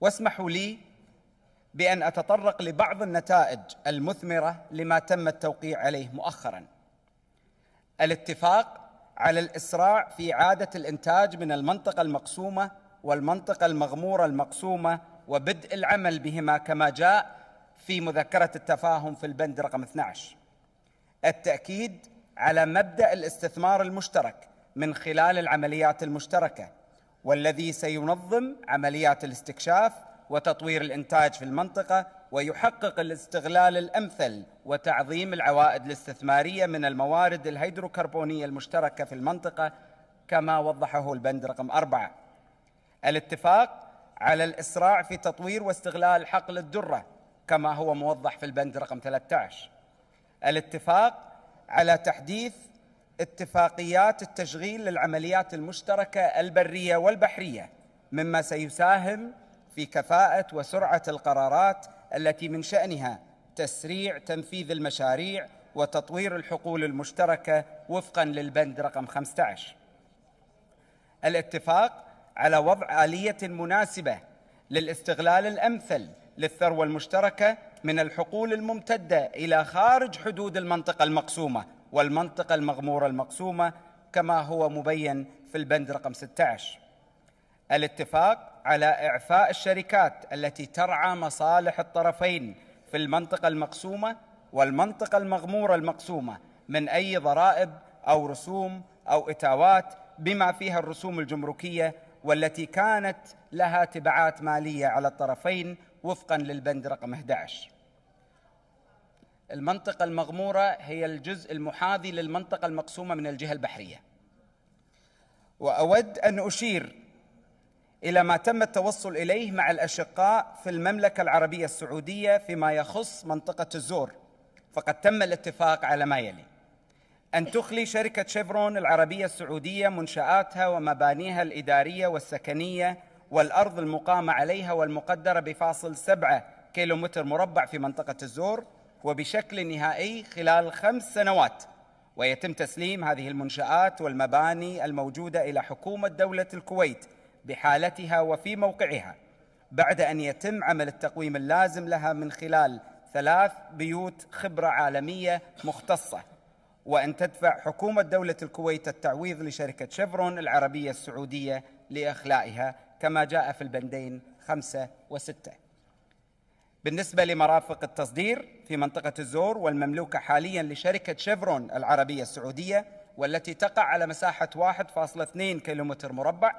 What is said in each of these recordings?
واسمحوا لي بأن أتطرق لبعض النتائج المثمرة لما تم التوقيع عليه مؤخرا الاتفاق على الإسراع في إعادة الإنتاج من المنطقة المقسومة والمنطقة المغمورة المقسومة وبدء العمل بهما كما جاء في مذكرة التفاهم في البند رقم 12 التأكيد على مبدأ الاستثمار المشترك من خلال العمليات المشتركة والذي سينظم عمليات الاستكشاف وتطوير الانتاج في المنطقه ويحقق الاستغلال الامثل وتعظيم العوائد الاستثماريه من الموارد الهيدروكربونيه المشتركه في المنطقه كما وضحه البند رقم أربعة الاتفاق على الإسراع في تطوير واستغلال حقل الدرة كما هو موضح في البند رقم 13 الاتفاق على تحديث اتفاقيات التشغيل للعمليات المشتركه البريه والبحريه مما سيساهم في كفاءه وسرعه القرارات التي من شانها تسريع تنفيذ المشاريع وتطوير الحقول المشتركه وفقا للبند رقم 15 الاتفاق على وضع اليه مناسبه للاستغلال الامثل للثروه المشتركه من الحقول الممتده الى خارج حدود المنطقه المقسومه والمنطقة المغمورة المقسومة كما هو مبين في البند رقم 16 الاتفاق على إعفاء الشركات التي ترعى مصالح الطرفين في المنطقة المقسومة والمنطقة المغمورة المقسومة من أي ضرائب أو رسوم أو إتاوات بما فيها الرسوم الجمركية والتي كانت لها تبعات مالية على الطرفين وفقا للبند رقم 11 المنطقة المغمورة هي الجزء المحاذي للمنطقة المقسومة من الجهة البحرية وأود أن أشير إلى ما تم التوصل إليه مع الأشقاء في المملكة العربية السعودية فيما يخص منطقة الزور فقد تم الاتفاق على ما يلي أن تخلي شركة شيفرون العربية السعودية منشآتها ومبانيها الإدارية والسكنية والأرض المقامة عليها والمقدرة بفاصل سبعة كيلومتر مربع في منطقة الزور وبشكل نهائي خلال خمس سنوات ويتم تسليم هذه المنشآت والمباني الموجودة إلى حكومة دولة الكويت بحالتها وفي موقعها بعد أن يتم عمل التقويم اللازم لها من خلال ثلاث بيوت خبرة عالمية مختصة وأن تدفع حكومة دولة الكويت التعويض لشركة شفرون العربية السعودية لإخلائها كما جاء في البندين خمسة وستة بالنسبة لمرافق التصدير في منطقة الزور والمملوكة حاليا لشركة شيفرون العربية السعودية والتي تقع على مساحة 1.2 كيلومتر مربع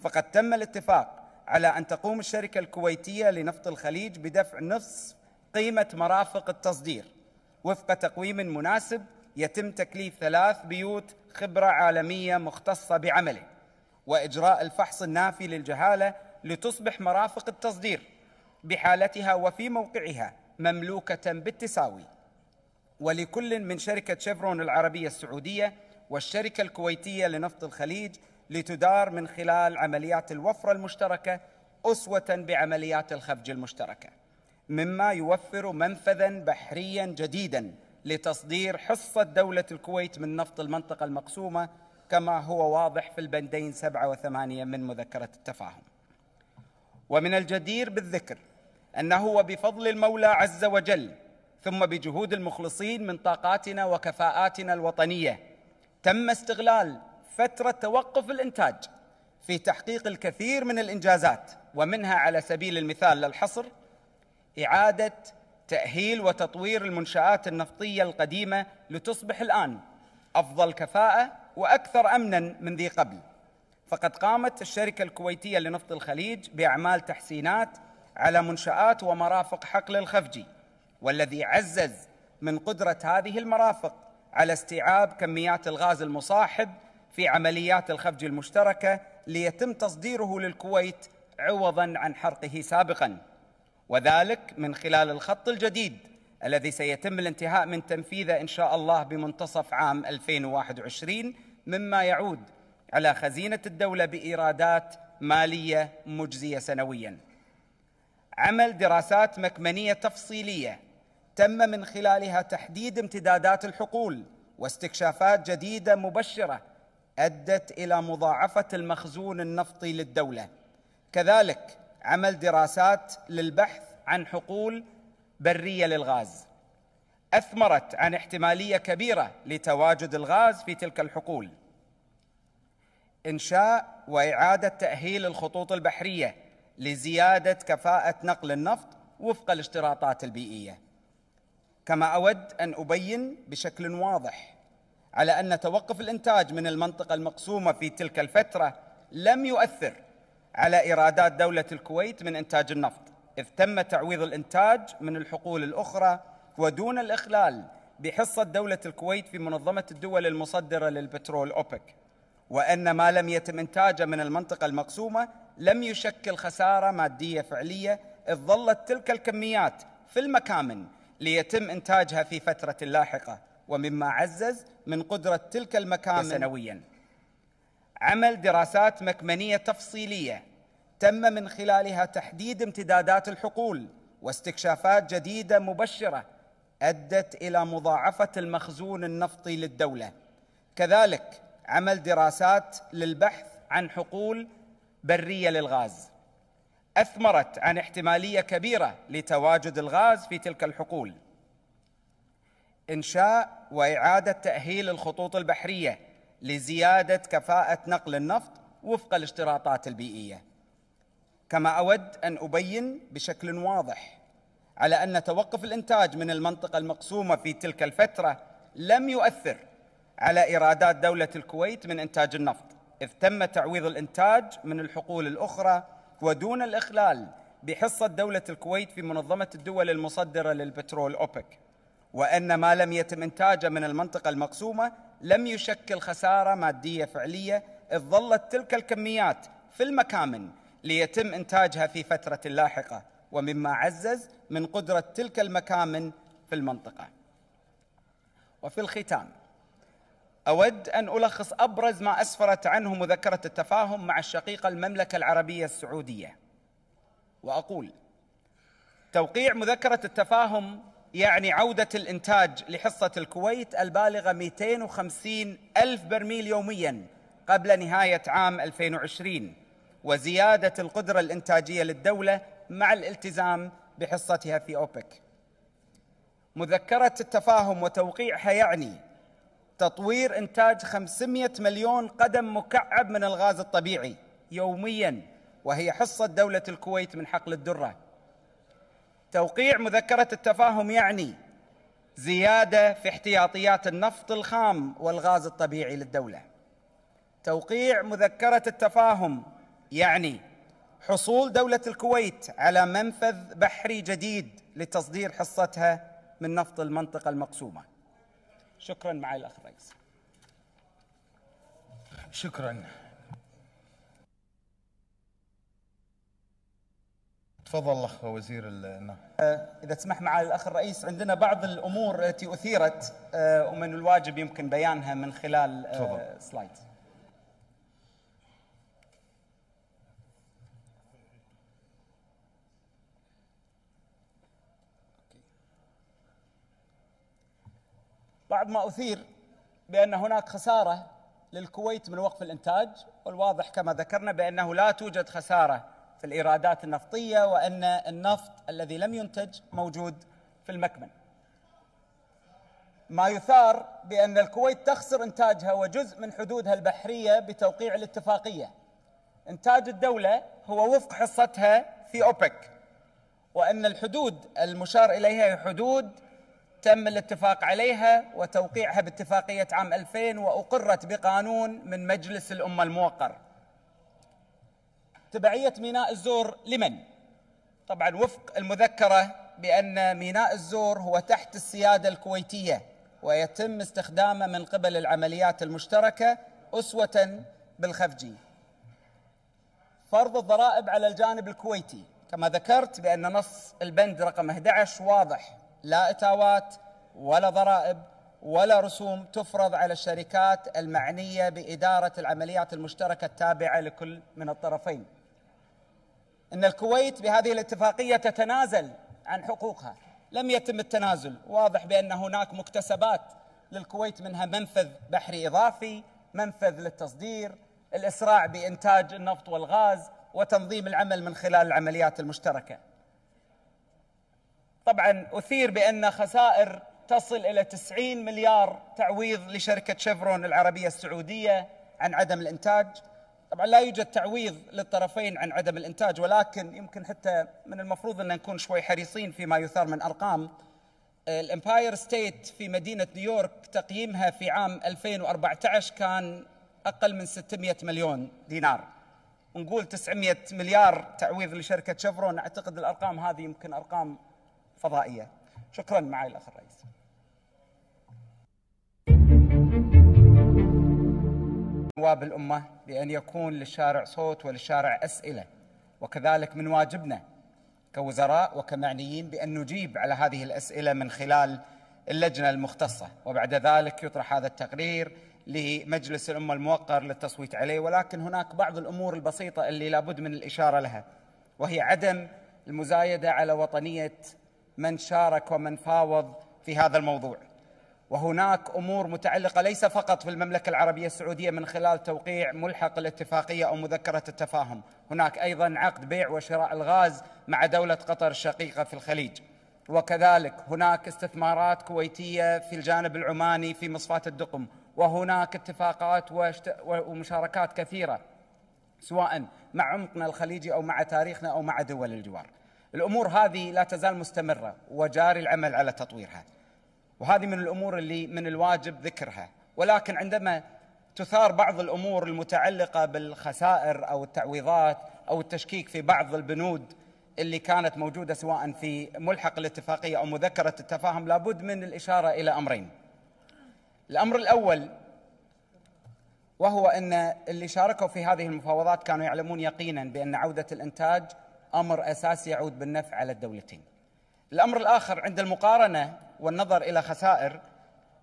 فقد تم الاتفاق على أن تقوم الشركة الكويتية لنفط الخليج بدفع نصف قيمة مرافق التصدير وفق تقويم مناسب يتم تكليف ثلاث بيوت خبرة عالمية مختصة بعمله وإجراء الفحص النافي للجهالة لتصبح مرافق التصدير بحالتها وفي موقعها مملوكة بالتساوي ولكل من شركة شيفرون العربية السعودية والشركة الكويتية لنفط الخليج لتدار من خلال عمليات الوفرة المشتركة أسوة بعمليات الخفج المشتركة مما يوفر منفذا بحريا جديدا لتصدير حصة دولة الكويت من نفط المنطقة المقسومة كما هو واضح في البندين 7 و8 من مذكرة التفاهم ومن الجدير بالذكر أنه وبفضل المولى عز وجل ثم بجهود المخلصين من طاقاتنا وكفاءاتنا الوطنية تم استغلال فترة توقف الإنتاج في تحقيق الكثير من الإنجازات ومنها على سبيل المثال للحصر إعادة تأهيل وتطوير المنشآت النفطية القديمة لتصبح الآن أفضل كفاءة وأكثر أمناً من ذي قبل فقد قامت الشركة الكويتية لنفط الخليج بأعمال تحسينات على منشآت ومرافق حقل الخفجي والذي عزز من قدرة هذه المرافق على استيعاب كميات الغاز المصاحب في عمليات الخفج المشتركة ليتم تصديره للكويت عوضاً عن حرقه سابقاً وذلك من خلال الخط الجديد الذي سيتم الانتهاء من تنفيذه إن شاء الله بمنتصف عام 2021 مما يعود على خزينة الدولة بإيرادات مالية مجزية سنوياً عمل دراسات مكمنيه تفصيليه تم من خلالها تحديد امتدادات الحقول واستكشافات جديده مبشره ادت الى مضاعفه المخزون النفطي للدوله كذلك عمل دراسات للبحث عن حقول بريه للغاز اثمرت عن احتماليه كبيره لتواجد الغاز في تلك الحقول انشاء واعاده تاهيل الخطوط البحريه لزيادة كفاءة نقل النفط وفق الاشتراطات البيئية كما أود أن أبين بشكل واضح على أن توقف الإنتاج من المنطقة المقسومة في تلك الفترة لم يؤثر على إيرادات دولة الكويت من إنتاج النفط إذ تم تعويض الإنتاج من الحقول الأخرى ودون الإخلال بحصة دولة الكويت في منظمة الدول المصدرة للبترول أوبك وأن ما لم يتم إنتاجه من المنطقة المقسومة لم يشكل خسارة مادية فعلية إذ ظلت تلك الكميات في المكامن ليتم إنتاجها في فترة لاحقة ومما عزز من قدرة تلك المكامن سنوياً عمل دراسات مكمنية تفصيلية تم من خلالها تحديد امتدادات الحقول واستكشافات جديدة مبشرة أدت إلى مضاعفة المخزون النفطي للدولة كذلك عمل دراسات للبحث عن حقول بريه للغاز اثمرت عن احتماليه كبيره لتواجد الغاز في تلك الحقول انشاء واعاده تاهيل الخطوط البحريه لزياده كفاءه نقل النفط وفق الاشتراطات البيئيه كما اود ان ابين بشكل واضح على ان توقف الانتاج من المنطقه المقسومه في تلك الفتره لم يؤثر على إيرادات دولة الكويت من إنتاج النفط إذ تم تعويض الإنتاج من الحقول الأخرى ودون الإخلال بحصة دولة الكويت في منظمة الدول المصدرة للبترول أوبك وأن ما لم يتم إنتاجه من المنطقة المقسومة لم يشكل خسارة مادية فعلية إذ ظلت تلك الكميات في المكامن ليتم إنتاجها في فترة لاحقة ومما عزز من قدرة تلك المكامن في المنطقة وفي الختام أود أن ألخص أبرز ما أسفرت عنه مذكرة التفاهم مع الشقيقة المملكة العربية السعودية وأقول توقيع مذكرة التفاهم يعني عودة الإنتاج لحصة الكويت البالغة 250 ألف برميل يومياً قبل نهاية عام 2020 وزيادة القدرة الإنتاجية للدولة مع الالتزام بحصتها في أوبك مذكرة التفاهم وتوقيعها يعني تطوير إنتاج 500 مليون قدم مكعب من الغاز الطبيعي يوميا وهي حصة دولة الكويت من حقل الدرة توقيع مذكرة التفاهم يعني زيادة في احتياطيات النفط الخام والغاز الطبيعي للدولة توقيع مذكرة التفاهم يعني حصول دولة الكويت على منفذ بحري جديد لتصدير حصتها من نفط المنطقة المقسومة شكرا معالي الاخ الرئيس شكرا تفضل اخ وزير النهر نعم. آه، اذا تسمح معالي الاخ الرئيس عندنا بعض الامور التي اثيرت آه، ومن الواجب يمكن بيانها من خلال آه، سلايد بعد ما أثير بأن هناك خسارة للكويت من وقف الإنتاج والواضح كما ذكرنا بأنه لا توجد خسارة في الإيرادات النفطية وأن النفط الذي لم ينتج موجود في المكمن ما يثار بأن الكويت تخسر إنتاجها وجزء من حدودها البحرية بتوقيع الاتفاقية إنتاج الدولة هو وفق حصتها في أوبك وأن الحدود المشار إليها هي حدود تم الاتفاق عليها وتوقيعها باتفاقية عام 2000 وأقرت بقانون من مجلس الأمة الموقر تبعية ميناء الزور لمن؟ طبعا وفق المذكرة بأن ميناء الزور هو تحت السيادة الكويتية ويتم استخدامه من قبل العمليات المشتركة أسوة بالخفجي فرض الضرائب على الجانب الكويتي كما ذكرت بأن نص البند رقم 11 واضح لا اتاوات ولا ضرائب ولا رسوم تفرض على الشركات المعنيه باداره العمليات المشتركه التابعه لكل من الطرفين. ان الكويت بهذه الاتفاقيه تتنازل عن حقوقها، لم يتم التنازل، واضح بان هناك مكتسبات للكويت منها منفذ بحري اضافي، منفذ للتصدير، الاسراع بانتاج النفط والغاز، وتنظيم العمل من خلال العمليات المشتركه. طبعا أثير بأن خسائر تصل إلى 90 مليار تعويض لشركة شيفرون العربية السعودية عن عدم الإنتاج طبعا لا يوجد تعويض للطرفين عن عدم الإنتاج ولكن يمكن حتى من المفروض أن نكون شوي حريصين فيما يثار من أرقام آه، الامباير ستيت في مدينة نيويورك تقييمها في عام 2014 كان أقل من 600 مليون دينار نقول 900 مليار تعويض لشركة شفرون أعتقد الأرقام هذه يمكن أرقام فضائية شكرا معالي الأخ الرئيس نواب الأمة بأن يكون للشارع صوت وللشارع أسئلة وكذلك من واجبنا كوزراء وكمعنيين بأن نجيب على هذه الأسئلة من خلال اللجنة المختصة وبعد ذلك يطرح هذا التقرير لمجلس الأمة الموقر للتصويت عليه ولكن هناك بعض الأمور البسيطة اللي لابد من الإشارة لها وهي عدم المزايدة على وطنية من شارك ومن فاوض في هذا الموضوع وهناك امور متعلقه ليس فقط في المملكه العربيه السعوديه من خلال توقيع ملحق الاتفاقيه او مذكره التفاهم، هناك ايضا عقد بيع وشراء الغاز مع دوله قطر الشقيقه في الخليج. وكذلك هناك استثمارات كويتيه في الجانب العماني في مصفاة الدقم، وهناك اتفاقات ومشاركات كثيره سواء مع عمقنا الخليجي او مع تاريخنا او مع دول الجوار. الامور هذه لا تزال مستمره وجاري العمل على تطويرها. وهذه من الامور اللي من الواجب ذكرها، ولكن عندما تثار بعض الامور المتعلقه بالخسائر او التعويضات او التشكيك في بعض البنود اللي كانت موجوده سواء في ملحق الاتفاقيه او مذكره التفاهم لابد من الاشاره الى امرين. الامر الاول وهو ان اللي شاركوا في هذه المفاوضات كانوا يعلمون يقينا بان عوده الانتاج امر اساسي يعود بالنفع على الدولتين. الامر الاخر عند المقارنه والنظر الى خسائر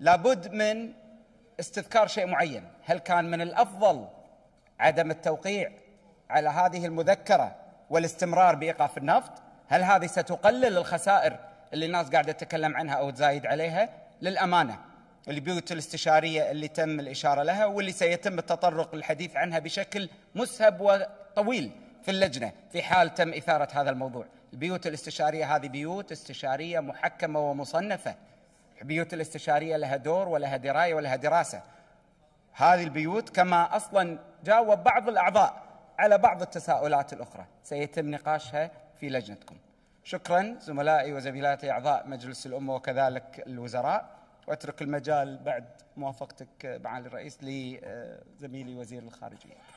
لابد من استذكار شيء معين، هل كان من الافضل عدم التوقيع على هذه المذكره والاستمرار بايقاف النفط؟ هل هذه ستقلل الخسائر اللي الناس قاعده تتكلم عنها او تزايد عليها؟ للامانه البيوت الاستشاريه اللي تم الاشاره لها واللي سيتم التطرق للحديث عنها بشكل مسهب وطويل في اللجنه في حال تم اثاره هذا الموضوع، البيوت الاستشاريه هذه بيوت استشاريه محكمه ومصنفه. البيوت الاستشاريه لها دور ولها درايه ولها دراسه. هذه البيوت كما اصلا جاوب بعض الاعضاء على بعض التساؤلات الاخرى، سيتم نقاشها في لجنتكم. شكرا زملائي وزميلاتي اعضاء مجلس الامه وكذلك الوزراء واترك المجال بعد موافقتك معالي الرئيس لزميلي وزير الخارجيه.